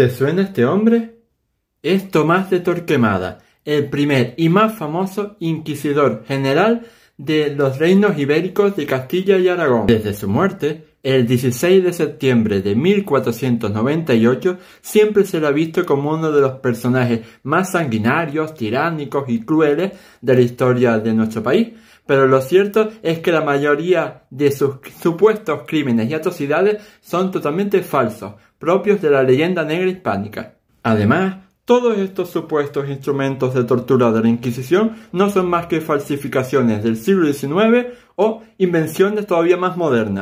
¿Te suena este hombre? Es Tomás de Torquemada, el primer y más famoso inquisidor general de los reinos ibéricos de Castilla y Aragón. Desde su muerte, el 16 de septiembre de 1498 siempre se ha visto como uno de los personajes más sanguinarios, tiránicos y crueles de la historia de nuestro país, pero lo cierto es que la mayoría de sus supuestos crímenes y atrocidades son totalmente falsos, propios de la leyenda negra hispánica. Además, todos estos supuestos instrumentos de tortura de la Inquisición no son más que falsificaciones del siglo XIX o invenciones todavía más modernas.